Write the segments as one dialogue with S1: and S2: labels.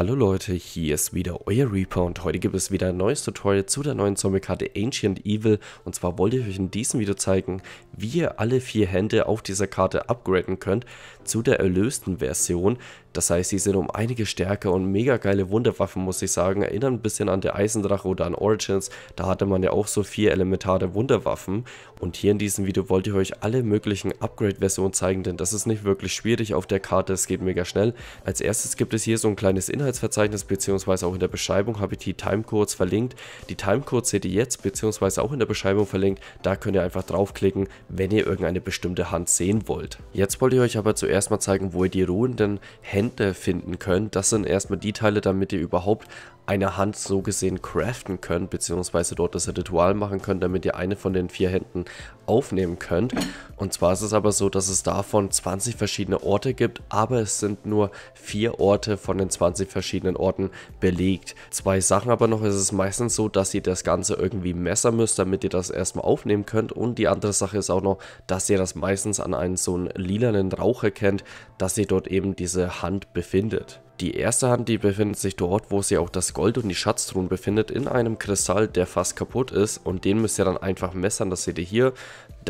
S1: Hallo Leute, hier ist wieder euer Reaper und heute gibt es wieder ein neues Tutorial zu der neuen Zombie-Karte Ancient Evil und zwar wollte ich euch in diesem Video zeigen, wie ihr alle vier Hände auf dieser Karte upgraden könnt zu der erlösten Version. Das heißt, sie sind um einige stärker und mega geile Wunderwaffen, muss ich sagen. Erinnern ein bisschen an der Eisendrache oder an Origins. Da hatte man ja auch so vier elementare Wunderwaffen. Und hier in diesem Video wollte ich euch alle möglichen Upgrade-Versionen zeigen, denn das ist nicht wirklich schwierig auf der Karte. Es geht mega schnell. Als erstes gibt es hier so ein kleines Inhaltsverzeichnis, beziehungsweise auch in der Beschreibung habe ich die Timecodes verlinkt. Die Timecodes seht ihr jetzt, beziehungsweise auch in der Beschreibung verlinkt. Da könnt ihr einfach draufklicken, wenn ihr irgendeine bestimmte Hand sehen wollt. Jetzt wollte ich euch aber zuerst erstmal zeigen, wo ihr die ruhenden Hände finden könnt. Das sind erstmal die Teile, damit ihr überhaupt einer Hand so gesehen craften könnt, beziehungsweise dort das Ritual machen könnt, damit ihr eine von den vier Händen aufnehmen könnt. Und zwar ist es aber so, dass es davon 20 verschiedene Orte gibt, aber es sind nur vier Orte von den 20 verschiedenen Orten belegt. Zwei Sachen aber noch, ist es meistens so, dass ihr das Ganze irgendwie messen müsst, damit ihr das erstmal aufnehmen könnt. Und die andere Sache ist auch noch, dass ihr das meistens an einen so einen lilanen Rauch erkennt, dass ihr dort eben diese Hand befindet. Die erste Hand, die befindet sich dort, wo sich auch das Gold und die Schatztruhen befindet, in einem Kristall, der fast kaputt ist und den müsst ihr dann einfach messern, das seht ihr hier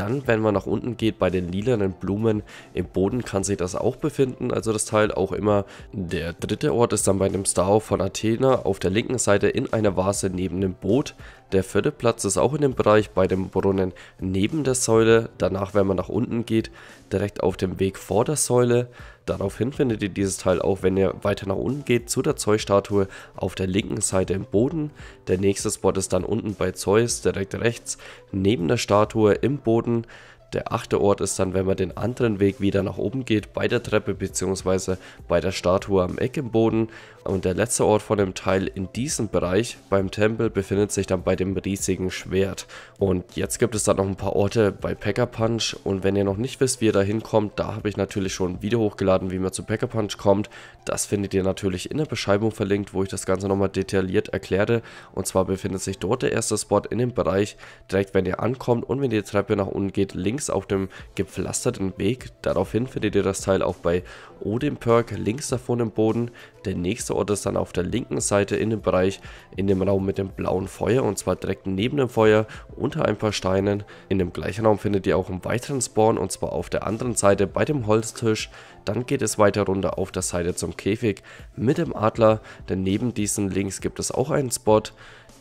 S1: dann, wenn man nach unten geht, bei den lilanen Blumen im Boden kann sich das auch befinden, also das Teil auch immer. Der dritte Ort ist dann bei dem Star von Athena auf der linken Seite in einer Vase neben dem Boot. Der vierte Platz ist auch in dem Bereich bei dem Brunnen neben der Säule, danach wenn man nach unten geht, direkt auf dem Weg vor der Säule. Daraufhin findet ihr dieses Teil auch, wenn ihr weiter nach unten geht, zu der Zeugstatue auf der linken Seite im Boden. Der nächste Spot ist dann unten bei Zeus, direkt rechts, neben der Statue im Boden. Der achte Ort ist dann, wenn man den anderen Weg wieder nach oben geht, bei der Treppe bzw. bei der Statue am Eck im Boden. Und der letzte Ort von dem Teil in diesem Bereich beim Tempel befindet sich dann bei dem riesigen Schwert. Und jetzt gibt es dann noch ein paar Orte bei Packer Punch. Und wenn ihr noch nicht wisst, wie ihr da hinkommt, da habe ich natürlich schon ein Video hochgeladen, wie man zu Packer Punch kommt. Das findet ihr natürlich in der Beschreibung verlinkt, wo ich das Ganze nochmal detailliert erkläre. Und zwar befindet sich dort der erste Spot in dem Bereich, direkt wenn ihr ankommt und wenn die Treppe nach unten geht, links links auf dem gepflasterten Weg. Daraufhin findet ihr das Teil auch bei Odin Perk links davon im Boden. Der nächste Ort ist dann auf der linken Seite in dem Bereich, in dem Raum mit dem blauen Feuer und zwar direkt neben dem Feuer unter ein paar Steinen. In dem gleichen Raum findet ihr auch einen weiteren Spawn und zwar auf der anderen Seite bei dem Holztisch. Dann geht es weiter runter auf der Seite zum Käfig mit dem Adler, denn neben diesen links gibt es auch einen Spot.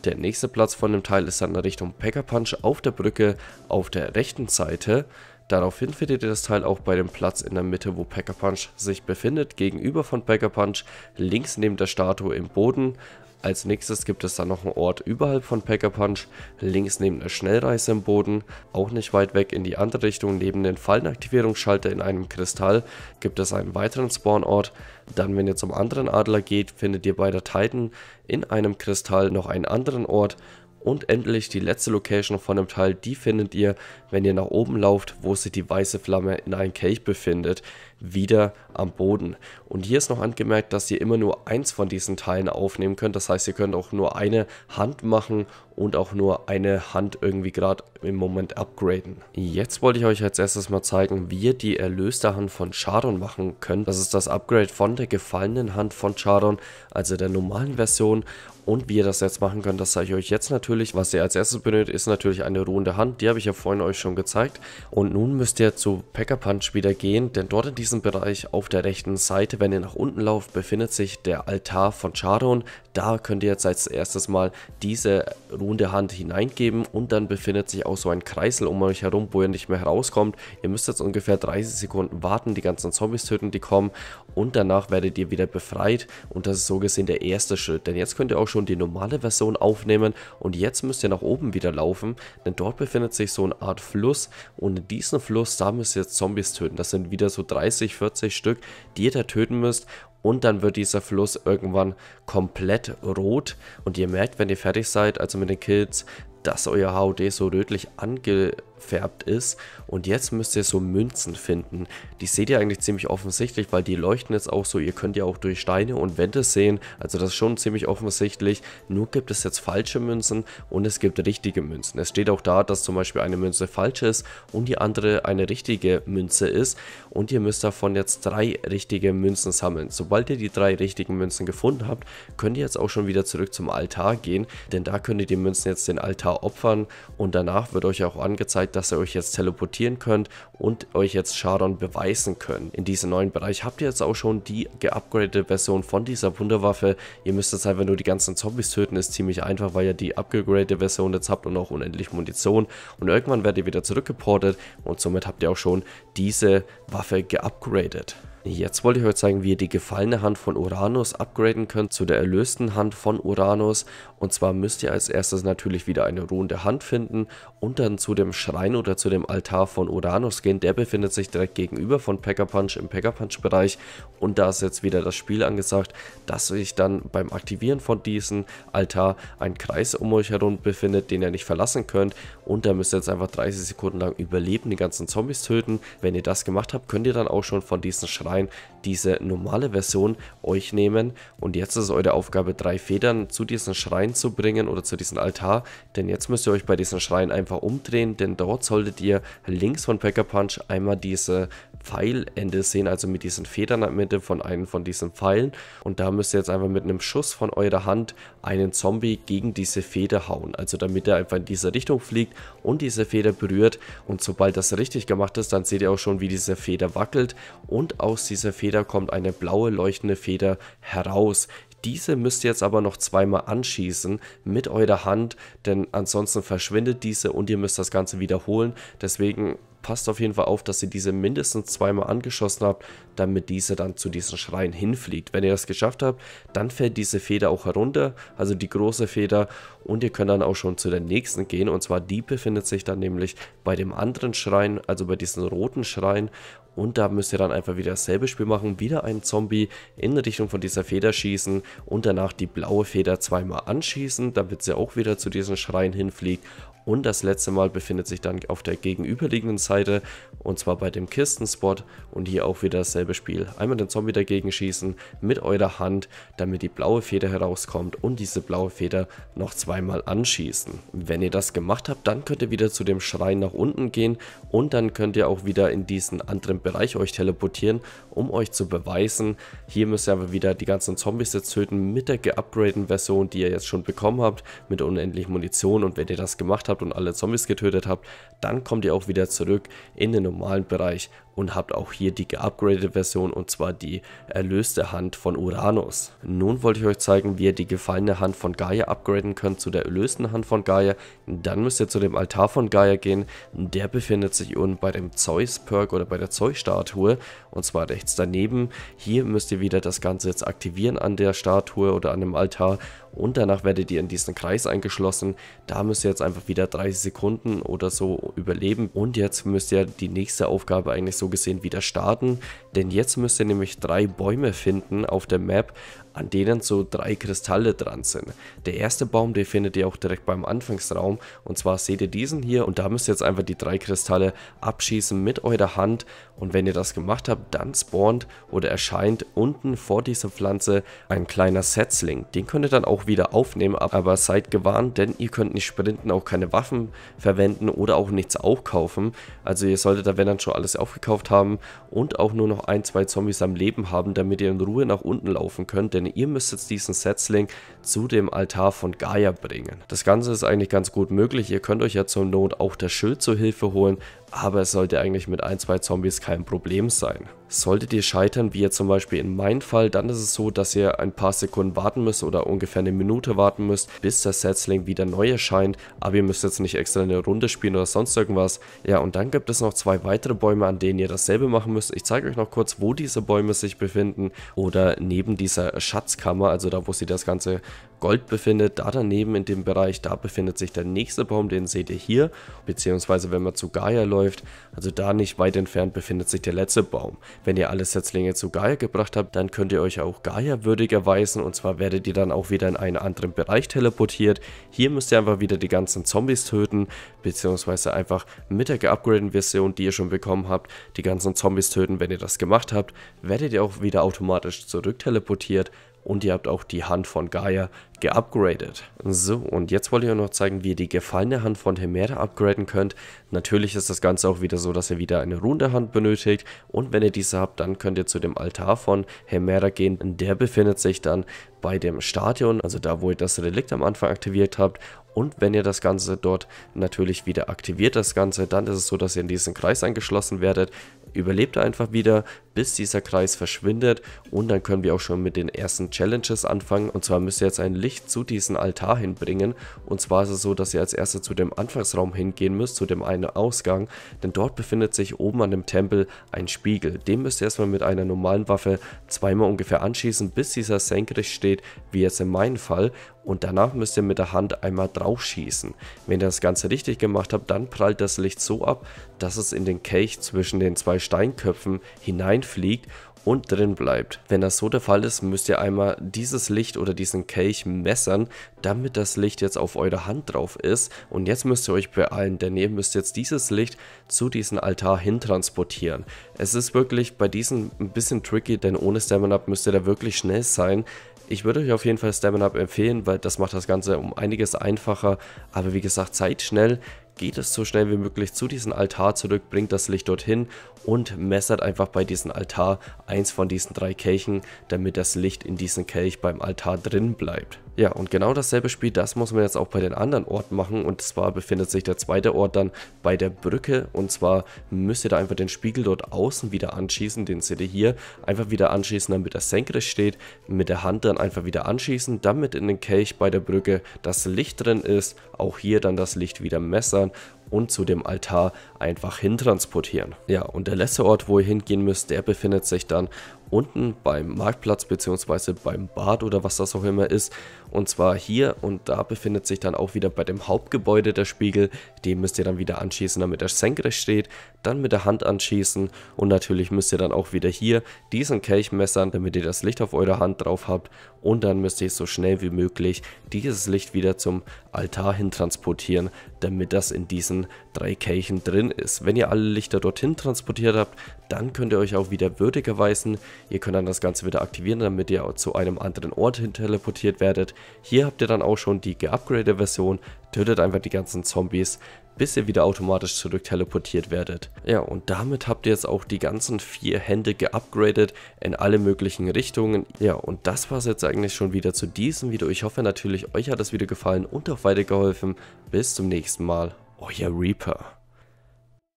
S1: Der nächste Platz von dem Teil ist dann in Richtung Packer Punch auf der Brücke auf der rechten Seite. Daraufhin findet ihr das Teil auch bei dem Platz in der Mitte, wo Packer Punch sich befindet, gegenüber von Packer Punch, links neben der Statue im Boden. Als nächstes gibt es dann noch einen Ort überhalb von Packer Punch, links neben der Schnellreise im Boden, auch nicht weit weg in die andere Richtung neben den Fallenaktivierungsschalter in einem Kristall gibt es einen weiteren Spawnort. Dann wenn ihr zum anderen Adler geht, findet ihr bei der Titan in einem Kristall noch einen anderen Ort und endlich die letzte Location von dem Teil, die findet ihr, wenn ihr nach oben lauft, wo sich die weiße Flamme in einem Kelch befindet wieder am Boden. Und hier ist noch angemerkt, dass ihr immer nur eins von diesen Teilen aufnehmen könnt. Das heißt, ihr könnt auch nur eine Hand machen und auch nur eine Hand irgendwie gerade im Moment upgraden. Jetzt wollte ich euch als erstes mal zeigen, wie ihr die erlöste Hand von Charon machen könnt. Das ist das Upgrade von der gefallenen Hand von Charon, also der normalen Version. Und wie ihr das jetzt machen könnt, das zeige ich euch jetzt natürlich. Was ihr als erstes benötigt, ist natürlich eine ruhende Hand. Die habe ich ja vorhin euch schon gezeigt. Und nun müsst ihr zu Packer Punch wieder gehen, denn dort in diesem diesem Bereich auf der rechten Seite, wenn ihr nach unten lauft, befindet sich der Altar von Charon. Da könnt ihr jetzt als erstes mal diese runde Hand hineingeben und dann befindet sich auch so ein Kreisel um euch herum, wo ihr nicht mehr herauskommt. Ihr müsst jetzt ungefähr 30 Sekunden warten, die ganzen Zombies töten, die kommen und danach werdet ihr wieder befreit und das ist so gesehen der erste Schritt, denn jetzt könnt ihr auch schon die normale Version aufnehmen und jetzt müsst ihr nach oben wieder laufen, denn dort befindet sich so eine Art Fluss und in diesem Fluss, da müsst ihr jetzt Zombies töten, das sind wieder so 30, 40 Stück, die ihr da töten müsst und dann wird dieser Fluss irgendwann komplett rot und ihr merkt, wenn ihr fertig seid, also mit den Kills, dass euer HOD so rötlich ange abgefärbt ist. Und jetzt müsst ihr so Münzen finden. Die seht ihr eigentlich ziemlich offensichtlich, weil die leuchten jetzt auch so. Ihr könnt ja auch durch Steine und Wände sehen. Also das ist schon ziemlich offensichtlich. Nur gibt es jetzt falsche Münzen und es gibt richtige Münzen. Es steht auch da, dass zum Beispiel eine Münze falsch ist und die andere eine richtige Münze ist. Und ihr müsst davon jetzt drei richtige Münzen sammeln. Sobald ihr die drei richtigen Münzen gefunden habt, könnt ihr jetzt auch schon wieder zurück zum Altar gehen. Denn da könnt ihr die Münzen jetzt den Altar opfern und danach wird euch auch angezeigt, seid, dass ihr euch jetzt teleportieren könnt und euch jetzt Shardon beweisen könnt. In diesem neuen Bereich habt ihr jetzt auch schon die geupgradete Version von dieser Wunderwaffe. Ihr müsst jetzt einfach nur die ganzen Zombies töten, ist ziemlich einfach, weil ihr die upgradete Version jetzt habt und auch unendlich Munition. Und irgendwann werdet ihr wieder zurückgeportet und somit habt ihr auch schon diese Waffe geupgradet. Jetzt wollte ich euch zeigen, wie ihr die gefallene Hand von Uranus upgraden könnt zu der erlösten Hand von Uranus. Und zwar müsst ihr als erstes natürlich wieder eine ruhende Hand finden und dann zu dem Schrein oder zu dem Altar von Uranus gehen. Der befindet sich direkt gegenüber von Packer Punch im Packer Punch Bereich. Und da ist jetzt wieder das Spiel angesagt, dass sich dann beim Aktivieren von diesem Altar ein Kreis um euch herum befindet, den ihr nicht verlassen könnt. Und da müsst ihr jetzt einfach 30 Sekunden lang überleben, die ganzen Zombies töten. Wenn ihr das gemacht habt, könnt ihr dann auch schon von diesem Schrein rein diese normale Version euch nehmen und jetzt ist eure Aufgabe, drei Federn zu diesem Schrein zu bringen oder zu diesem Altar, denn jetzt müsst ihr euch bei diesem Schrein einfach umdrehen, denn dort solltet ihr links von Packer Punch einmal diese Pfeilende sehen, also mit diesen Federn am Ende von einem von diesen Pfeilen und da müsst ihr jetzt einfach mit einem Schuss von eurer Hand einen Zombie gegen diese Feder hauen, also damit er einfach in diese Richtung fliegt und diese Feder berührt und sobald das richtig gemacht ist, dann seht ihr auch schon, wie diese Feder wackelt und aus aus dieser Feder kommt eine blaue leuchtende Feder heraus. Diese müsst ihr jetzt aber noch zweimal anschießen mit eurer Hand, denn ansonsten verschwindet diese und ihr müsst das Ganze wiederholen. Deswegen passt auf jeden Fall auf, dass ihr diese mindestens zweimal angeschossen habt, damit diese dann zu diesem Schrein hinfliegt. Wenn ihr das geschafft habt, dann fällt diese Feder auch herunter, also die große Feder und ihr könnt dann auch schon zu der nächsten gehen und zwar die befindet sich dann nämlich bei dem anderen Schrein, also bei diesem roten Schrein und da müsst ihr dann einfach wieder dasselbe Spiel machen, wieder einen Zombie in Richtung von dieser Feder schießen und danach die blaue Feder zweimal anschießen, damit sie auch wieder zu diesem Schrein hinfliegt und das letzte Mal befindet sich dann auf der gegenüberliegenden Seite und zwar bei dem Kistenspot und hier auch wieder dasselbe Spiel. Einmal den Zombie dagegen schießen mit eurer Hand, damit die blaue Feder herauskommt und diese blaue Feder noch zweimal anschießen. Wenn ihr das gemacht habt, dann könnt ihr wieder zu dem Schrein nach unten gehen und dann könnt ihr auch wieder in diesen anderen Bereich euch teleportieren, um euch zu beweisen. Hier müsst ihr aber wieder die ganzen Zombies jetzt töten mit der geupgradeten Version, die ihr jetzt schon bekommen habt, mit unendlich Munition und wenn ihr das gemacht habt, und alle Zombies getötet habt, dann kommt ihr auch wieder zurück in den normalen Bereich und habt auch hier die geupgradete Version und zwar die erlöste Hand von Uranus. Nun wollte ich euch zeigen, wie ihr die gefallene Hand von Gaia upgraden könnt zu der erlösten Hand von Gaia. Dann müsst ihr zu dem Altar von Gaia gehen. Der befindet sich unten bei dem Zeus-Perk oder bei der Zeus-Statue und zwar rechts daneben. Hier müsst ihr wieder das Ganze jetzt aktivieren an der Statue oder an dem Altar und danach werdet ihr in diesen Kreis eingeschlossen. Da müsst ihr jetzt einfach wieder 30 Sekunden oder so überleben und jetzt müsst ihr die nächste Aufgabe eigentlich so gesehen wieder starten, denn jetzt müsst ihr nämlich drei Bäume finden auf der Map, an denen so drei Kristalle dran sind. Der erste Baum, den findet ihr auch direkt beim Anfangsraum und zwar seht ihr diesen hier und da müsst ihr jetzt einfach die drei Kristalle abschießen mit eurer Hand und wenn ihr das gemacht habt, dann spawnt oder erscheint unten vor dieser Pflanze ein kleiner Setzling. Den könnt ihr dann auch wieder aufnehmen, aber seid gewarnt, denn ihr könnt nicht sprinten, auch keine Waffen verwenden oder auch nichts aufkaufen. Also ihr solltet da wenn dann schon alles aufgekauft haben und auch nur noch ein, zwei Zombies am Leben haben, damit ihr in Ruhe nach unten laufen könnt, denn ihr müsst jetzt diesen Setzling zu dem Altar von Gaia bringen. Das Ganze ist eigentlich ganz gut möglich. Ihr könnt euch ja zur Not auch das Schild zur Hilfe holen aber es sollte eigentlich mit ein, zwei Zombies kein Problem sein. Solltet ihr scheitern, wie jetzt zum Beispiel in meinem Fall, dann ist es so, dass ihr ein paar Sekunden warten müsst oder ungefähr eine Minute warten müsst, bis der Setzling wieder neu erscheint, aber ihr müsst jetzt nicht extra eine Runde spielen oder sonst irgendwas. Ja, und dann gibt es noch zwei weitere Bäume, an denen ihr dasselbe machen müsst. Ich zeige euch noch kurz, wo diese Bäume sich befinden oder neben dieser Schatzkammer, also da, wo sie das Ganze Gold befindet, da daneben in dem Bereich, da befindet sich der nächste Baum, den seht ihr hier, beziehungsweise wenn man zu Gaia läuft, also da nicht weit entfernt befindet sich der letzte Baum. Wenn ihr alle Setzlinge zu Gaia gebracht habt, dann könnt ihr euch auch Gaia würdig erweisen und zwar werdet ihr dann auch wieder in einen anderen Bereich teleportiert. Hier müsst ihr einfach wieder die ganzen Zombies töten, beziehungsweise einfach mit der geupgradeten Version, die ihr schon bekommen habt, die ganzen Zombies töten. Wenn ihr das gemacht habt, werdet ihr auch wieder automatisch zurück teleportiert und ihr habt auch die Hand von Gaia, geupgradet. So, und jetzt wollte ich euch noch zeigen, wie ihr die gefallene Hand von Hemera upgraden könnt. Natürlich ist das Ganze auch wieder so, dass ihr wieder eine runde Hand benötigt und wenn ihr diese habt, dann könnt ihr zu dem Altar von Hemera gehen. Der befindet sich dann bei dem Stadion, also da, wo ihr das Relikt am Anfang aktiviert habt und wenn ihr das Ganze dort natürlich wieder aktiviert, das Ganze, dann ist es so, dass ihr in diesen Kreis angeschlossen werdet. Überlebt einfach wieder, bis dieser Kreis verschwindet und dann können wir auch schon mit den ersten Challenges anfangen. Und zwar müsst ihr jetzt ein Licht Licht zu diesem Altar hinbringen. Und zwar ist es so, dass ihr als erstes zu dem Anfangsraum hingehen müsst, zu dem einen Ausgang, denn dort befindet sich oben an dem Tempel ein Spiegel. Den müsst ihr erstmal mit einer normalen Waffe zweimal ungefähr anschießen, bis dieser senkrecht steht, wie jetzt in meinem Fall und danach müsst ihr mit der Hand einmal drauf schießen. Wenn ihr das Ganze richtig gemacht habt, dann prallt das Licht so ab, dass es in den Kelch zwischen den zwei Steinköpfen hineinfliegt und drin bleibt. Wenn das so der Fall ist, müsst ihr einmal dieses Licht oder diesen Kelch messern, damit das Licht jetzt auf eure Hand drauf ist. Und jetzt müsst ihr euch beeilen, denn ihr müsst jetzt dieses Licht zu diesem Altar hin transportieren. Es ist wirklich bei diesem ein bisschen tricky, denn ohne Stamina Up müsst ihr da wirklich schnell sein. Ich würde euch auf jeden Fall Stamina Up empfehlen, weil das macht das Ganze um einiges einfacher. Aber wie gesagt, seid schnell, geht es so schnell wie möglich zu diesem Altar zurück, bringt das Licht dorthin und messert einfach bei diesem Altar eins von diesen drei Kelchen, damit das Licht in diesem Kelch beim Altar drin bleibt. Ja, und genau dasselbe Spiel, das muss man jetzt auch bei den anderen Orten machen und zwar befindet sich der zweite Ort dann bei der Brücke und zwar müsst ihr da einfach den Spiegel dort außen wieder anschießen, den seht ihr hier, einfach wieder anschießen, damit er senkrecht steht, mit der Hand dann einfach wieder anschießen, damit in den Kelch bei der Brücke das Licht drin ist, auch hier dann das Licht wieder messern Fenstern und zu dem Altar einfach hintransportieren. Ja, und der letzte Ort, wo ihr hingehen müsst, der befindet sich dann unten beim Marktplatz bzw. beim Bad oder was das auch immer ist. Und zwar hier und da befindet sich dann auch wieder bei dem Hauptgebäude der Spiegel. Den müsst ihr dann wieder anschießen, damit er senkrecht steht. Dann mit der Hand anschießen und natürlich müsst ihr dann auch wieder hier diesen Kelch messern, damit ihr das Licht auf eurer Hand drauf habt. Und dann müsst ihr so schnell wie möglich dieses Licht wieder zum Altar hin transportieren, damit das in diesen drei Kelchen drin ist. Wenn ihr alle Lichter dorthin transportiert habt, dann könnt ihr euch auch wieder würdig erweisen. Ihr könnt dann das Ganze wieder aktivieren, damit ihr zu einem anderen Ort hin teleportiert werdet. Hier habt ihr dann auch schon die geupgradete Version, tötet einfach die ganzen Zombies, bis ihr wieder automatisch zurück teleportiert werdet. Ja, und damit habt ihr jetzt auch die ganzen vier Hände geupgradet in alle möglichen Richtungen. Ja, und das war es jetzt eigentlich schon wieder zu diesem Video. Ich hoffe natürlich, euch hat das Video gefallen und auch weitergeholfen. Bis zum nächsten Mal, euer Reaper.